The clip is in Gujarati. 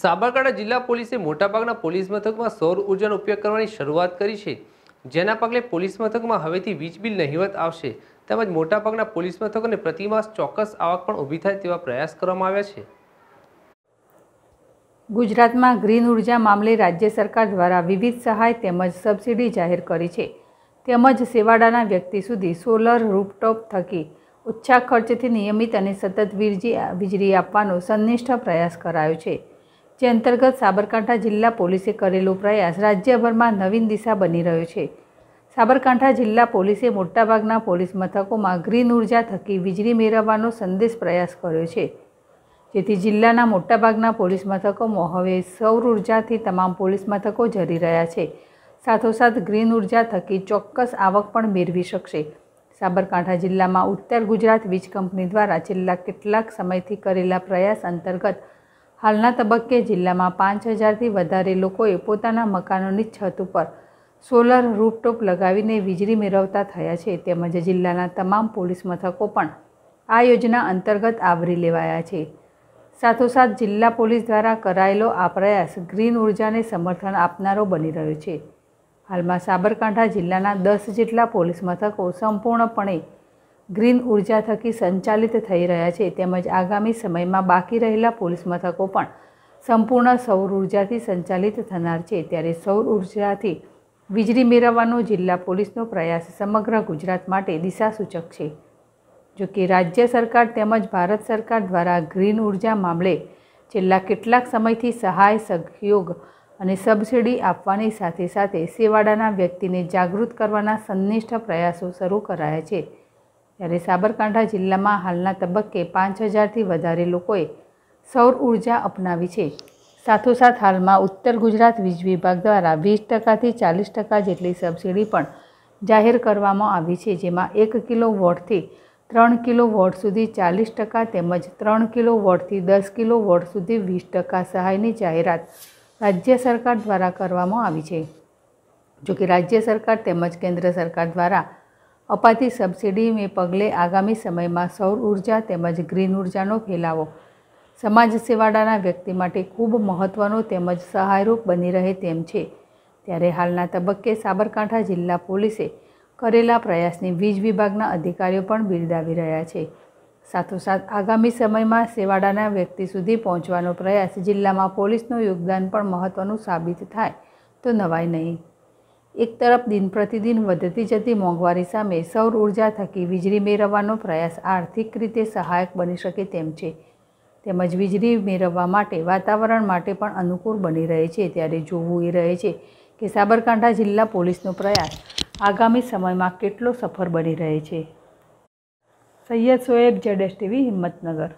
સાબરકાંઠા જિલ્લા પોલીસે મોટાભાગના પોલીસ મથકમાં સૌર ઉર્જાનો ઉપયોગ કરવાની શરૂઆત કરી છે જેના પગલે પોલીસ મથકમાં હવેથી વીજ બિલ નહીવત આવશે તેમજ મોટાભાગના પોલીસ મથકોને પ્રતિમાસ ચોક્કસ આવક પણ ઊભી થાય તેવા પ્રયાસ કરવામાં આવ્યા છે ગુજરાતમાં ગ્રીન ઉર્જા મામલે રાજ્ય સરકાર દ્વારા વિવિધ સહાય તેમજ સબસિડી જાહેર કરી છે તેમજ સેવાડાના વ્યક્તિ સુધી સોલર રૂપટોપ થકી ઓછા ખર્ચથી નિયમિત અને સતત વીજળી આપવાનો સંનિષ્ઠ પ્રયાસ કરાયો છે જે અંતર્ગત સાબરકાંઠા જિલ્લા પોલીસે કરેલો પ્રયાસ રાજ્યભરમાં નવીન દિશા બની રહ્યો છે સાબરકાંઠા જિલ્લા પોલીસે મોટાભાગના પોલીસ મથકોમાં ગ્રીન ઉર્જા થકી વીજળી મેળવવાનો સંદેશ પ્રયાસ કર્યો છે જેથી જિલ્લાના મોટાભાગના પોલીસ મથકોમાં હવે સૌર ઉર્જાથી તમામ પોલીસ મથકો જરી રહ્યા છે સાથોસાથ ગ્રીન ઉર્જા થકી ચોક્કસ આવક પણ મેળવી શકશે સાબરકાંઠા જિલ્લામાં ઉત્તર ગુજરાત વીજ કંપની દ્વારા છેલ્લા કેટલાક સમયથી કરેલા પ્રયાસ અંતર્ગત હાલના તબક્કે જિલ્લામાં પાંચ હજારથી વધારે લોકોએ પોતાના મકાનોની છત ઉપર સોલર રૂપટોપ લગાવીને વીજળી મેળવતા થયા છે તેમજ જિલ્લાના તમામ પોલીસ મથકો પણ આ યોજના અંતર્ગત આવરી લેવાયા છે સાથોસાથ જિલ્લા પોલીસ દ્વારા કરાયેલો આ પ્રયાસ ગ્રીન ઉર્જાને સમર્થન આપનારો બની રહ્યો છે હાલમાં સાબરકાંઠા જિલ્લાના દસ જેટલા પોલીસ મથકો સંપૂર્ણપણે ગ્રીન ઉર્જા થકી સંચાલિત થઈ રહ્યા છે તેમજ આગામી સમયમાં બાકી રહેલા પોલીસ મથકો પણ સંપૂર્ણ સૌર ઉર્જાથી સંચાલિત થનાર છે ત્યારે સૌર ઉર્જાથી વીજળી મેળવવાનો જિલ્લા પોલીસનો પ્રયાસ સમગ્ર ગુજરાત માટે દિશાસૂચક છે જો કે રાજ્ય સરકાર તેમજ ભારત સરકાર દ્વારા ગ્રીન ઉર્જા મામલે છેલ્લા કેટલાક સમયથી સહાય સહયોગ અને સબસિડી આપવાની સાથે સાથે સેવાડાના વ્યક્તિને જાગૃત કરવાના સંનિષ્ઠ પ્રયાસો શરૂ કરાયા છે ત્યારે સાબરકાંઠા જિલ્લામાં હાલના તબક્કે પાંચ હજારથી વધારે લોકોએ સૌર ઉર્જા અપનાવી છે સાથોસાથ હાલમાં ઉત્તર ગુજરાત વીજ વિભાગ દ્વારા વીસ ટકાથી ચાલીસ ટકા જેટલી સબસિડી પણ જાહેર કરવામાં આવી છે જેમાં એક કિલો વોટથી ત્રણ કિલો વોટ સુધી ચાલીસ ટકા તેમજ ત્રણ કિલો વોટથી દસ કિલો વોટ સુધી વીસ ટકા સહાયની જાહેરાત રાજ્ય સરકાર દ્વારા કરવામાં આવી છે જોકે રાજ્ય સરકાર તેમજ કેન્દ્ર સરકાર દ્વારા અપાતી સબસિડીને પગલે આગામી સમયમાં સૌર ઉર્જા તેમજ ગ્રીન ઉર્જાનો ફેલાવો સમાજ સેવાડાના વ્યક્તિ માટે ખૂબ મહત્ત્વનો તેમજ સહાયરૂપ બની રહે તેમ છે ત્યારે હાલના તબક્કે સાબરકાંઠા જિલ્લા પોલીસે કરેલા પ્રયાસની વીજ વિભાગના અધિકારીઓ પણ બિરદાવી રહ્યા છે સાથોસાથ આગામી સમયમાં સેવાડાના વ્યક્તિ સુધી પહોંચવાનો પ્રયાસ જિલ્લામાં પોલીસનું યોગદાન પણ મહત્ત્વનું સાબિત થાય તો નવાય નહીં એક તરફ દિન પ્રતિદિન વધતી જતી મોંઘવારી સામે સૌર ઉર્જા થકી વીજળી મેળવવાનો પ્રયાસ આર્થિક રીતે સહાયક બની શકે તેમ છે તેમજ વીજળી મેળવવા માટે વાતાવરણ માટે પણ અનુકૂળ બની રહે છે ત્યારે જોવું એ રહે છે કે સાબરકાંઠા જિલ્લા પોલીસનો પ્રયાસ આગામી સમયમાં કેટલો સફળ બની રહે છે સૈયદ સોએબ જડેશ ટીવી હિંમતનગર